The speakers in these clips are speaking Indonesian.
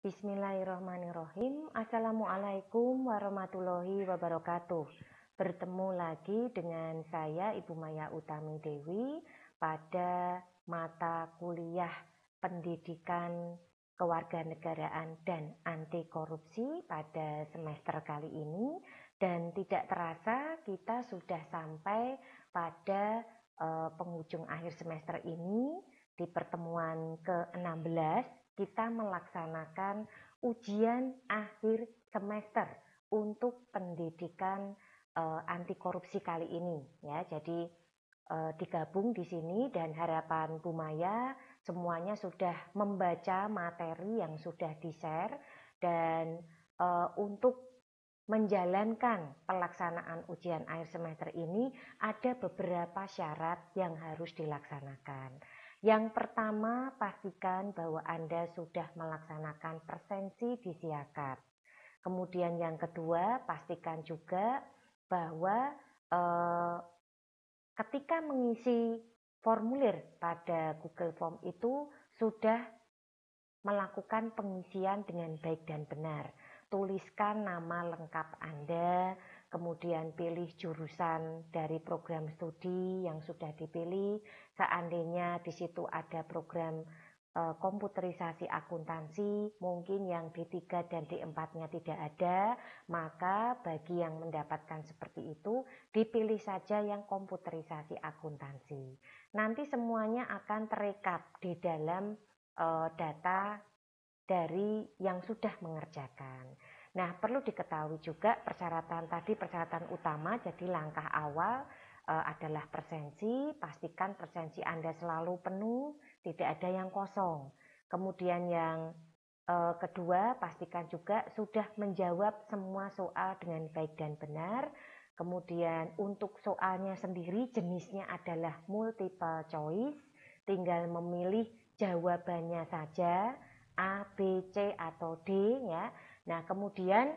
Bismillahirrahmanirrahim. Assalamualaikum warahmatullahi wabarakatuh. Bertemu lagi dengan saya Ibu Maya Utami Dewi pada mata kuliah Pendidikan Kewarganegaraan dan Anti Korupsi pada semester kali ini dan tidak terasa kita sudah sampai pada eh, penghujung akhir semester ini di pertemuan ke-16 kita melaksanakan ujian akhir semester untuk pendidikan e, eh, anti korupsi kali ini ya. Jadi e, digabung di sini dan harapan Bu Maya semuanya sudah membaca materi yang sudah di-share dan e, untuk menjalankan pelaksanaan ujian akhir semester ini ada beberapa syarat yang harus dilaksanakan. Yang pertama, pastikan bahwa Anda sudah melaksanakan presensi di siakat. Kemudian yang kedua, pastikan juga bahwa eh, ketika mengisi formulir pada Google Form itu sudah melakukan pengisian dengan baik dan benar. Tuliskan nama lengkap Anda, kemudian pilih jurusan dari program studi yang sudah dipilih. Seandainya di situ ada program eh, komputerisasi akuntansi, mungkin yang D3 dan D4-nya tidak ada, maka bagi yang mendapatkan seperti itu, dipilih saja yang komputerisasi akuntansi. Nanti semuanya akan terekap di dalam eh, data dari yang sudah mengerjakan. Nah, perlu diketahui juga persyaratan tadi persyaratan utama jadi langkah awal e, adalah presensi, pastikan presensi Anda selalu penuh, tidak ada yang kosong. Kemudian yang e, kedua, pastikan juga sudah menjawab semua soal dengan baik dan benar. Kemudian untuk soalnya sendiri jenisnya adalah multiple choice, tinggal memilih jawabannya saja A, B, C atau D ya Nah, kemudian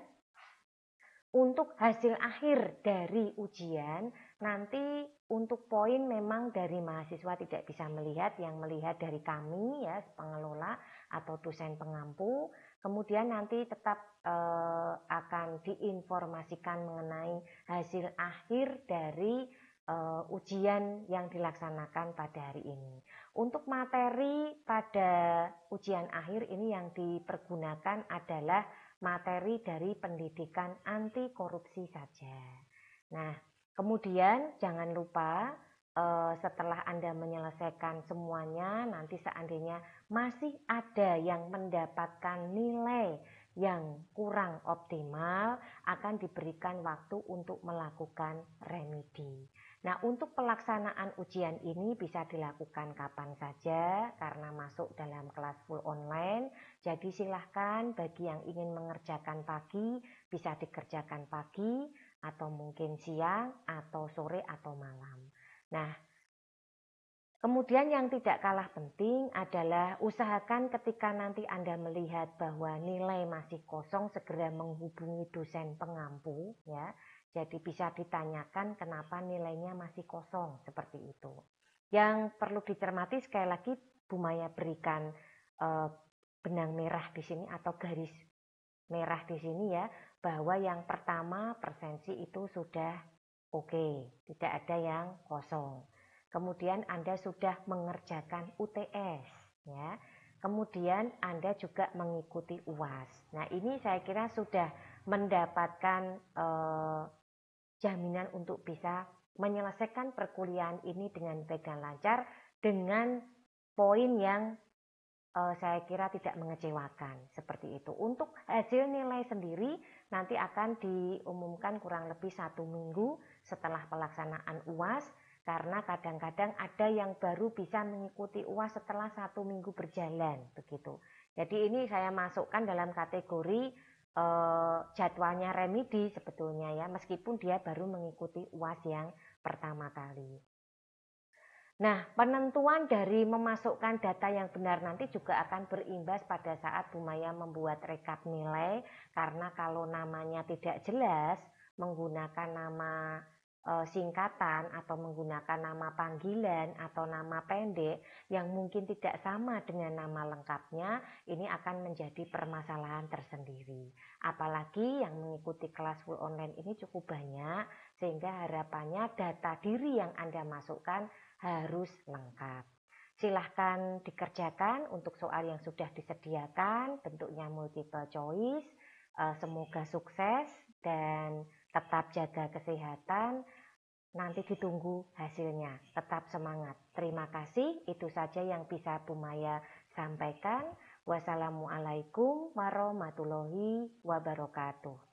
untuk hasil akhir dari ujian, nanti untuk poin memang dari mahasiswa tidak bisa melihat, yang melihat dari kami ya pengelola atau dosen pengampu. Kemudian nanti tetap eh, akan diinformasikan mengenai hasil akhir dari eh, ujian yang dilaksanakan pada hari ini. Untuk materi pada ujian akhir ini yang dipergunakan adalah materi dari pendidikan anti korupsi saja. Nah, kemudian jangan lupa eh, setelah Anda menyelesaikan semuanya, nanti seandainya masih ada yang mendapatkan nilai yang kurang optimal akan diberikan waktu untuk melakukan remedi. Nah, untuk pelaksanaan ujian ini bisa dilakukan kapan saja karena masuk dalam kelas full online. Jadi silahkan bagi yang ingin mengerjakan pagi bisa dikerjakan pagi atau mungkin siang atau sore atau malam. Nah, Kemudian yang tidak kalah penting adalah usahakan ketika nanti Anda melihat bahwa nilai masih kosong segera menghubungi dosen pengampu ya. Jadi bisa ditanyakan kenapa nilainya masih kosong seperti itu. Yang perlu dicermati sekali lagi Bu Maya berikan e, benang merah di sini atau garis merah di sini ya bahwa yang pertama persensi itu sudah oke, okay, tidak ada yang kosong. Kemudian Anda sudah mengerjakan UTS ya. Kemudian Anda juga mengikuti UAS. Nah, ini saya kira sudah mendapatkan eh, jaminan untuk bisa menyelesaikan perkuliahan ini dengan baik lancar dengan poin yang eh, saya kira tidak mengecewakan seperti itu. Untuk hasil nilai sendiri nanti akan diumumkan kurang lebih satu minggu setelah pelaksanaan UAS karena kadang-kadang ada yang baru bisa mengikuti UAS setelah satu minggu berjalan, begitu. Jadi ini saya masukkan dalam kategori eh, jadwalnya remedi sebetulnya ya, meskipun dia baru mengikuti UAS yang pertama kali. Nah, penentuan dari memasukkan data yang benar nanti juga akan berimbas pada saat Bumaya membuat rekap nilai, karena kalau namanya tidak jelas, menggunakan nama Eh, singkatan atau menggunakan nama panggilan atau nama pendek yang mungkin tidak sama dengan nama lengkapnya, ini akan menjadi permasalahan tersendiri. Apalagi yang mengikuti kelas full online ini cukup banyak, sehingga harapannya data diri yang Anda masukkan harus lengkap. Silahkan dikerjakan untuk soal yang sudah disediakan, bentuknya multiple choice. Eh, semoga sukses dan tetap jaga kesehatan. Nanti ditunggu hasilnya. Tetap semangat. Terima kasih. Itu saja yang bisa Bumaya sampaikan. Wassalamualaikum warahmatullahi wabarakatuh.